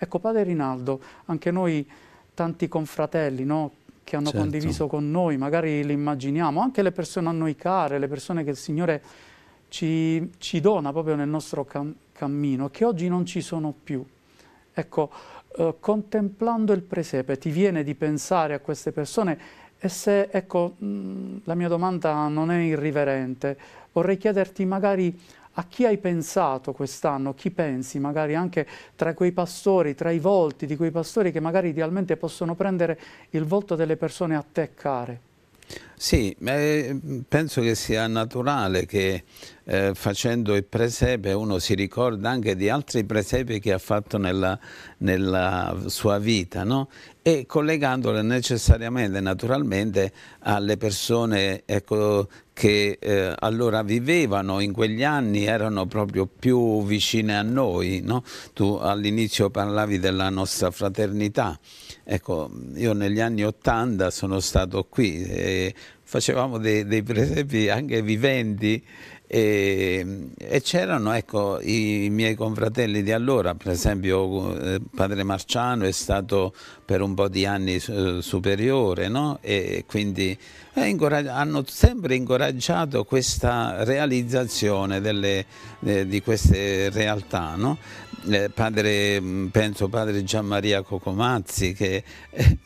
Ecco, padre Rinaldo, anche noi tanti confratelli no, che hanno certo. condiviso con noi, magari li immaginiamo, anche le persone a noi care, le persone che il Signore ci, ci dona proprio nel nostro cam cammino, che oggi non ci sono più. Ecco, eh, contemplando il presepe, ti viene di pensare a queste persone e se, ecco, mh, mm, la mia domanda non è irriverente, vorrei chiederti magari a chi hai pensato quest'anno, chi pensi magari anche tra quei pastori, tra i volti di quei pastori che magari idealmente possono prendere il volto delle persone a te care? Sì, penso che sia naturale che eh, facendo il presepe uno si ricorda anche di altri presepi che ha fatto nella, nella sua vita no? e collegandole necessariamente, naturalmente, alle persone ecco, che eh, allora vivevano in quegli anni, erano proprio più vicine a noi. No? Tu all'inizio parlavi della nostra fraternità. Ecco, io negli anni 80 sono stato qui e facevamo dei, dei presepi anche viventi e, e c'erano ecco, i miei confratelli di allora, per esempio eh, padre Marciano è stato per un po' di anni eh, superiore no? e quindi eh, hanno sempre incoraggiato questa realizzazione delle, eh, di queste realtà. No? Eh, padre, mm, penso padre Gianmaria Cocomazzi che... Eh,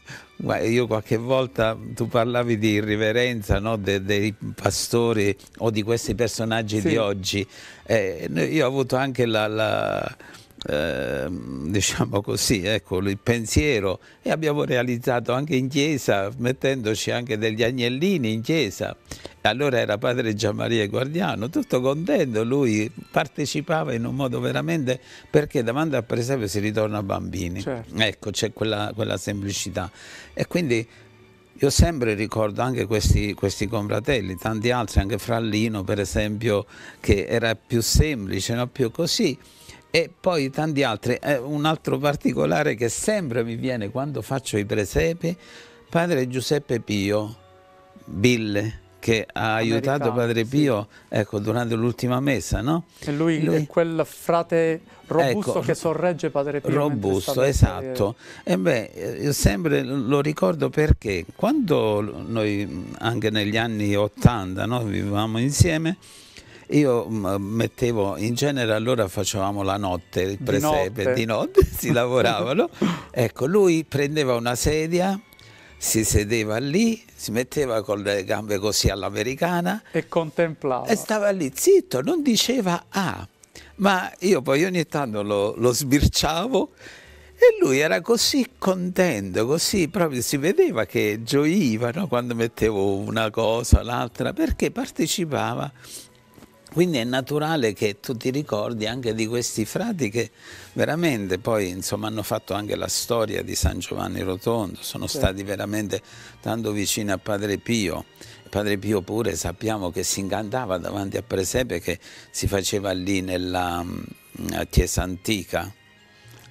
io qualche volta tu parlavi di irriverenza no? De, dei pastori o di questi personaggi sì. di oggi. Eh, io ho avuto anche la, la Ehm, diciamo così, ecco, il pensiero e abbiamo realizzato anche in chiesa, mettendoci anche degli agnellini in chiesa. Allora era padre Gianmaria Guardiano, tutto contento, lui partecipava in un modo veramente perché davanti al presepe si ritorna bambini. Certo. Ecco, c'è quella, quella semplicità. E quindi io sempre ricordo anche questi, questi, confratelli, tanti altri, anche Frallino per esempio, che era più semplice, no? più così e poi tanti altri. Eh, un altro particolare che sempre mi viene quando faccio i presepi, padre Giuseppe Pio, Bille, che ha aiutato Padre Pio sì. ecco, durante l'ultima messa, no? E lui, lui, è quel frate robusto ecco, che sorregge Padre Pio. Robusto, esatto. E beh, eh, io sempre lo ricordo perché quando noi, anche negli anni 80, no, vivevamo insieme, io mm, mettevo, in genere allora facevamo la notte, il presepe, di notte, di notte si lavoravano. ecco, lui prendeva una sedia, si sedeva lì, si metteva con le gambe così all'americana e contemplava. E stava lì zitto, non diceva ah, ma io poi ogni tanto lo, lo sbirciavo e lui era così contento, così proprio si vedeva che gioiva no? quando mettevo una cosa, o l'altra, perché partecipava quindi è naturale che tu ti ricordi anche di questi frati che veramente poi insomma, hanno fatto anche la storia di San Giovanni Rotondo, sono certo. stati veramente tanto vicini a Padre Pio. Padre Pio pure sappiamo che si incantava davanti a Presepe che si faceva lì nella mm, chiesa antica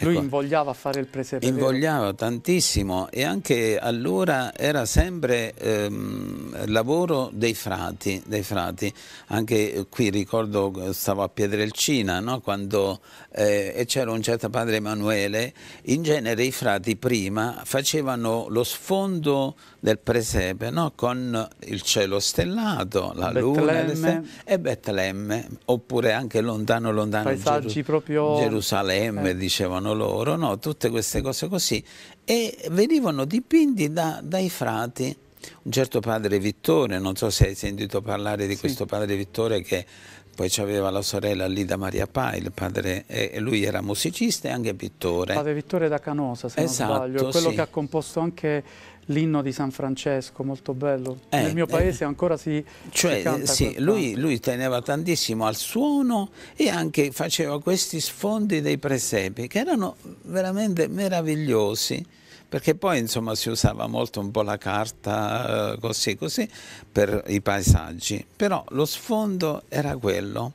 lui ecco, invogliava a fare il presepe. Invogliava vero? tantissimo e anche allora era sempre ehm, lavoro dei frati, dei frati, Anche eh, qui ricordo eh, stavo a Pietrelcina no? Quando, eh, e c'era un certo padre Emanuele. In genere i frati prima facevano lo sfondo del presepe no? con il cielo stellato, la Betlemme. luna e Betlemme, oppure anche lontano, lontano Paesaggi Geru proprio... Gerusalemme, eh. dicevano facevano loro, no? tutte queste cose così, e venivano dipinti da, dai frati un certo padre Vittore, non so se hai sentito parlare di sì. questo padre Vittore che poi aveva la sorella Lida Maria Pai, il padre, e lui era musicista e anche pittore. Padre Vittore da Canosa, se esatto, non sbaglio, è quello sì. che ha composto anche l'inno di San Francesco, molto bello. Eh, Nel mio eh, paese eh, ancora si, cioè, si eh, sì, lui, lui, teneva tantissimo al suono e anche faceva questi sfondi dei presepi che erano veramente meravigliosi perché poi insomma si usava molto un po' la carta eh, così così per i paesaggi, però lo sfondo era quello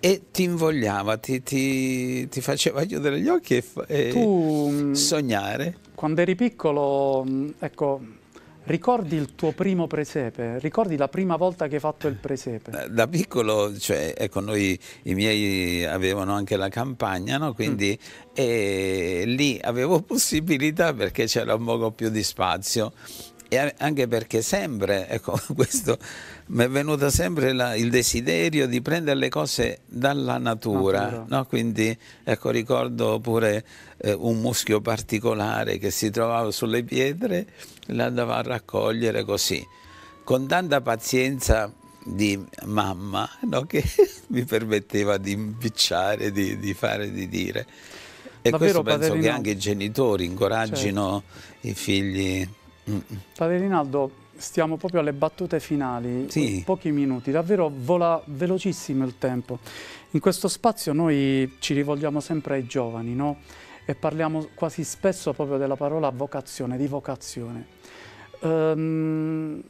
e ti invogliava, ti, ti, ti faceva chiudere gli occhi e, e tu, mm, sognare. Quando eri piccolo, mm, ecco, Ricordi il tuo primo presepe? Ricordi la prima volta che hai fatto il presepe? Da, piccolo, cioè, ecco, noi, i miei avevano anche la campagna, no? quindi mm. eh, lì avevo possibilità perché c'era un poco più di spazio e anche perché sempre, ecco, questo mi è venuto sempre la, il desiderio di prendere le cose dalla natura, natura. No? quindi ecco, ricordo pure eh, un muschio particolare che si trovava sulle pietre, la andava a raccogliere così, con tanta pazienza di mamma no? che mi permetteva di impicciare, di, di fare, di dire. E Davvero, questo penso Paterino... che anche i genitori incoraggino certo. i figli Padre Rinaldo, stiamo proprio alle battute finali, sì. pochi minuti, davvero vola velocissimo il tempo. In questo spazio noi ci rivolgiamo sempre ai giovani, no? E parliamo quasi spesso proprio della parola vocazione, di vocazione. Um,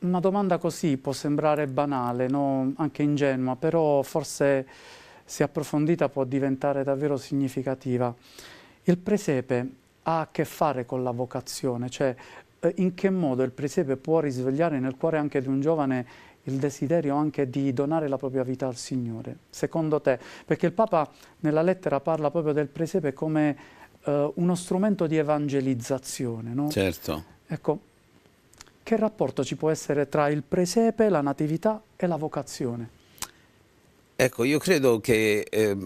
una domanda così può sembrare banale, no? anche ingenua, però forse se approfondita può diventare davvero significativa. Il presepe ha a che fare con la vocazione, cioè eh, in che modo il presepe può risvegliare nel cuore anche di un giovane il desiderio anche di donare la propria vita al Signore, secondo te? Perché il Papa nella lettera parla proprio del presepe come eh, uno strumento di evangelizzazione, no? Certo. Ecco, che rapporto ci può essere tra il presepe, la natività e la vocazione? Ecco, io credo che, eh,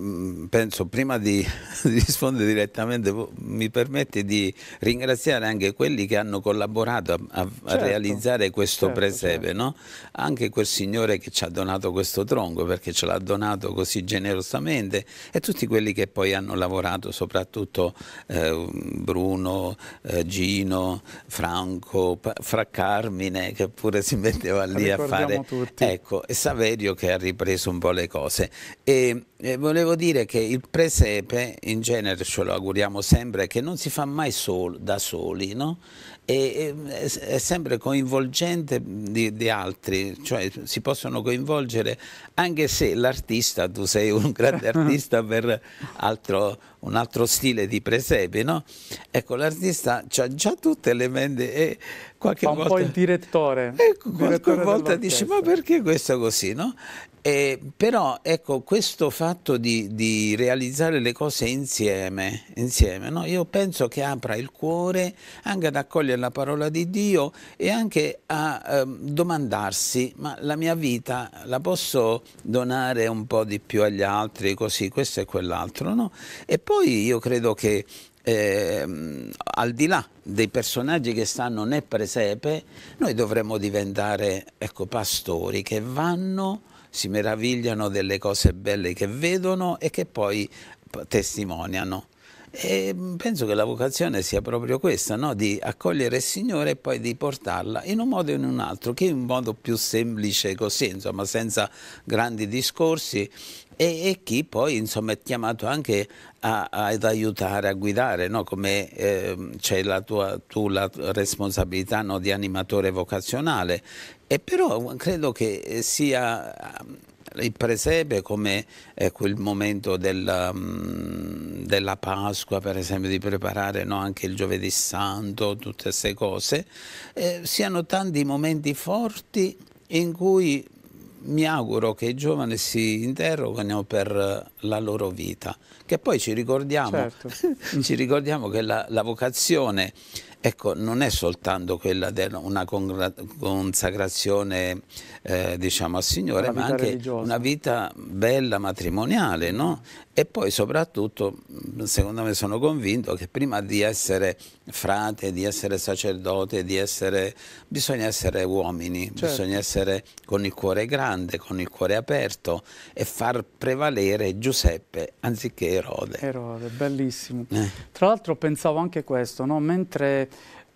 penso, prima di, di rispondere direttamente, mi permette di ringraziare anche quelli che hanno collaborato a, a certo, realizzare questo certo, presepe, certo. No? anche quel signore che ci ha donato questo tronco, perché ce l'ha donato così generosamente, e tutti quelli che poi hanno lavorato, soprattutto eh, Bruno, eh, Gino, Franco, Fra Carmine, che pure si metteva lì a fare, tutti. ecco, e Saverio che ha ripreso un po' le cose cose. E, e volevo dire che il presepe, in genere ce lo auguriamo sempre, che non si fa mai sol, da soli, no? E, e, è sempre coinvolgente di, di, altri, cioè si possono coinvolgere anche se l'artista, tu sei un grande artista per altro, un altro stile di presepe, no? Ecco, l'artista ha già tutte le mente e qualche Fa un volta... po' il direttore. Ecco, qualche direttore volta dice, ma perché questo così, no? Eh, però ecco questo fatto di, di realizzare le cose insieme, insieme no? io penso che apra il cuore anche ad accogliere la parola di Dio e anche a eh, domandarsi ma la mia vita la posso donare un po' di più agli altri così questo e quell'altro no? e poi io credo che eh, al di là dei personaggi che stanno nel presepe noi dovremmo diventare ecco, pastori che vanno si meravigliano delle cose belle che vedono e che poi testimoniano. E ehm, penso che la vocazione sia proprio questa, no? di accogliere il Signore e poi di portarla in un modo o in un altro, che in un modo più semplice così, insomma, senza grandi discorsi, e, e, chi poi insomma, è chiamato anche a, a, ad aiutare, a guidare, no? come eh, c'è la tua tu la responsabilità no? di animatore vocazionale. E però credo che sia il presepe come ecco, eh, il momento della, mm, della, Pasqua, per esempio, di preparare no, anche il giovedì santo, tutte queste cose, eh, siano tanti momenti forti in cui mi auguro che i giovani si interrogano per eh, la loro vita, che poi ci ricordiamo, certo. ci ricordiamo che la, la vocazione Ecco, non è soltanto quella di una consacrazione eh, diciamo, al Signore, ma anche religiosa. una vita bella matrimoniale, no? E poi soprattutto, secondo me sono convinto che prima di essere frate, di essere sacerdote, di essere... bisogna essere uomini, certo. bisogna essere con il cuore grande, con il cuore aperto e far prevalere Giuseppe anziché Erode. Erode, bellissimo. Eh. Tra l'altro pensavo anche questo, no? mentre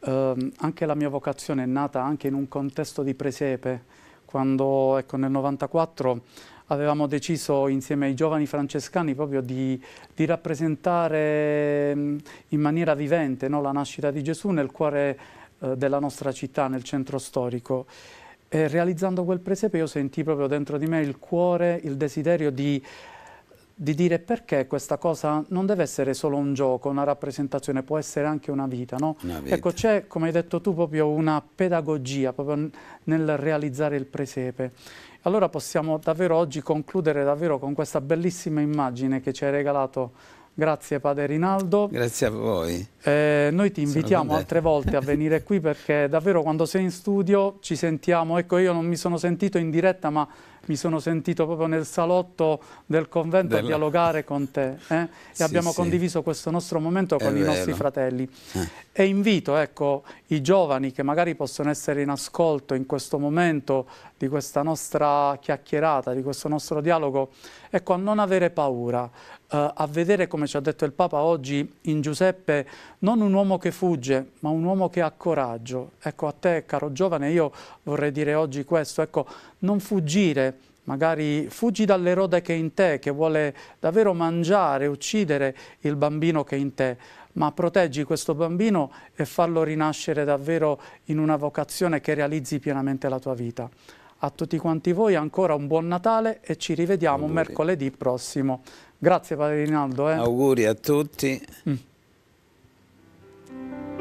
eh, anche la mia vocazione è nata anche in un contesto di presepe, quando ecco, nel 94 avevamo deciso insieme ai giovani francescani proprio di, di rappresentare mm, in maniera vivente no, la nascita di Gesù nel cuore eh, della nostra città, nel centro storico. E realizzando quel presepe io sentì proprio dentro di me il cuore, il desiderio di di dire perché questa cosa non deve essere solo un gioco, una rappresentazione, può essere anche una vita, no? una vita. Ecco, c'è, come hai detto tu, proprio una pedagogia proprio nel realizzare il presepe. Allora possiamo davvero oggi concludere davvero con questa bellissima immagine che ci hai regalato. Grazie Padre Rinaldo. Grazie a voi. Eh, noi ti invitiamo altre volte a venire qui perché davvero quando sei in studio ci sentiamo, ecco io non mi sono sentito in diretta ma mi sono sentito proprio nel salotto del convento Della... a dialogare con te eh? e sì, abbiamo sì. condiviso questo nostro momento con È i vero. nostri fratelli eh. e invito ecco, i giovani che magari possono essere in ascolto in questo momento di questa nostra chiacchierata, di questo nostro dialogo, ecco, a non avere paura, eh, a vedere come ci ha detto il Papa oggi in Giuseppe non un uomo che fugge, ma un uomo che ha coraggio. Ecco, a te, caro giovane, io vorrei dire oggi questo, ecco, non fuggire, magari fuggi dall'erode che è in te, che vuole davvero mangiare, uccidere il bambino che è in te, ma proteggi questo bambino e farlo rinascere davvero in una vocazione che realizzi pienamente la tua vita. A tutti quanti voi ancora un buon Natale e ci rivediamo auguri. mercoledì prossimo. Grazie Padre Rinaldo. Eh. Auguri a tutti. Mm. Thank you.